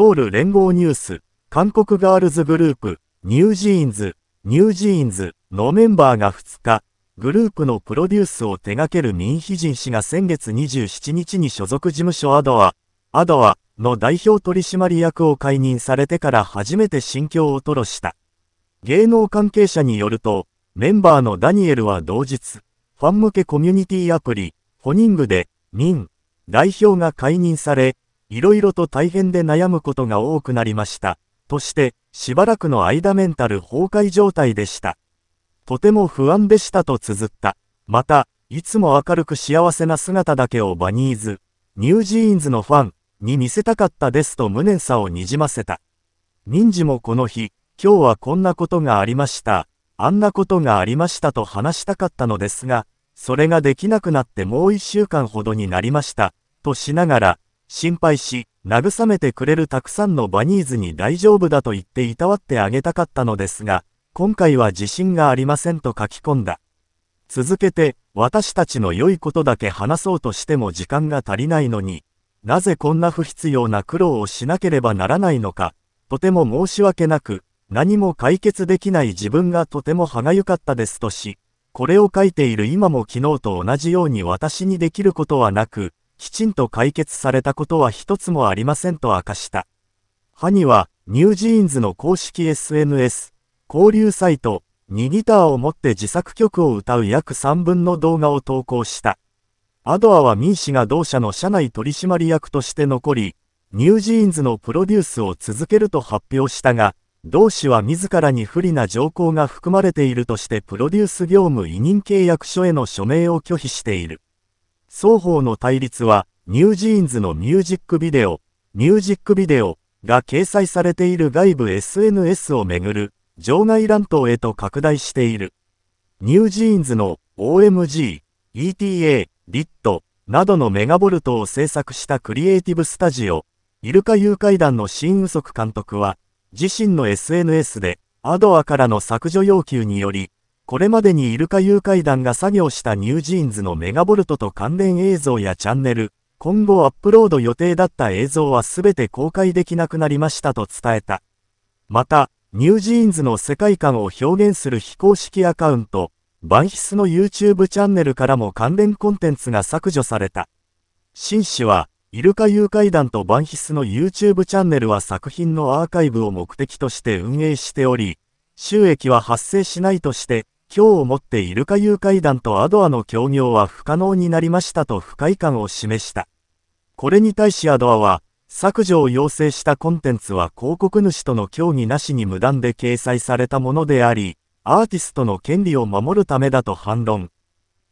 ソウル連合ニュース、韓国ガールズグループ、ニュージーンズ、ニュージーンズのメンバーが2日、グループのプロデュースを手掛けるミンヒジン氏が先月27日に所属事務所アドア、アドアの代表取締役を解任されてから初めて心境を吐露した。芸能関係者によると、メンバーのダニエルは同日、ファン向けコミュニティアプリ、ホニングで、ミン、代表が解任され、いろいろと大変で悩むことが多くなりました。として、しばらくの間メンタル崩壊状態でした。とても不安でしたと綴った。また、いつも明るく幸せな姿だけをバニーズ、ニュージーンズのファンに見せたかったですと無念さをにじませた。忍事もこの日、今日はこんなことがありました。あんなことがありましたと話したかったのですが、それができなくなってもう一週間ほどになりました、としながら、心配し、慰めてくれるたくさんのバニーズに大丈夫だと言っていたわってあげたかったのですが、今回は自信がありませんと書き込んだ。続けて、私たちの良いことだけ話そうとしても時間が足りないのに、なぜこんな不必要な苦労をしなければならないのか、とても申し訳なく、何も解決できない自分がとても歯がゆかったですとし、これを書いている今も昨日と同じように私にできることはなく、きちんと解決されたことは一つもありませんと明かした。ハニは、ニュージーンズの公式 SNS、交流サイト、にギターを持って自作曲を歌う約3分の動画を投稿した。アドアはミー氏が同社の社内取締役として残り、ニュージーンズのプロデュースを続けると発表したが、同氏は自らに不利な条項が含まれているとしてプロデュース業務委任契約書への署名を拒否している。双方の対立は、ニュージーンズのミュージックビデオ、ミュージックビデオが掲載されている外部 SNS をめぐる場外乱闘へと拡大している。ニュージーンズの OMG、ETA、LIT などのメガボルトを制作したクリエイティブスタジオ、イルカ誘拐団の新ウソク監督は、自身の SNS で、アドアからの削除要求により、これまでにイルカ誘拐団が作業したニュージーンズのメガボルトと関連映像やチャンネル、今後アップロード予定だった映像は全て公開できなくなりましたと伝えた。また、ニュージーンズの世界観を表現する非公式アカウント、バンヒスの YouTube チャンネルからも関連コンテンツが削除された。紳士は、イルカ誘拐団とバンヒスの YouTube チャンネルは作品のアーカイブを目的として運営しており、収益は発生しないとして、今日をもってイルカ誘拐団とアドアの協業は不可能になりましたと不快感を示した。これに対しアドアは、削除を要請したコンテンツは広告主との協議なしに無断で掲載されたものであり、アーティストの権利を守るためだと反論。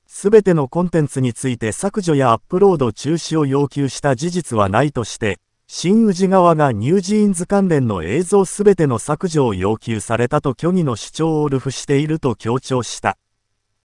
すべてのコンテンツについて削除やアップロード中止を要求した事実はないとして、新宇治側がニュージーンズ関連の映像すべての削除を要求されたと虚偽の主張をルフしていると強調した。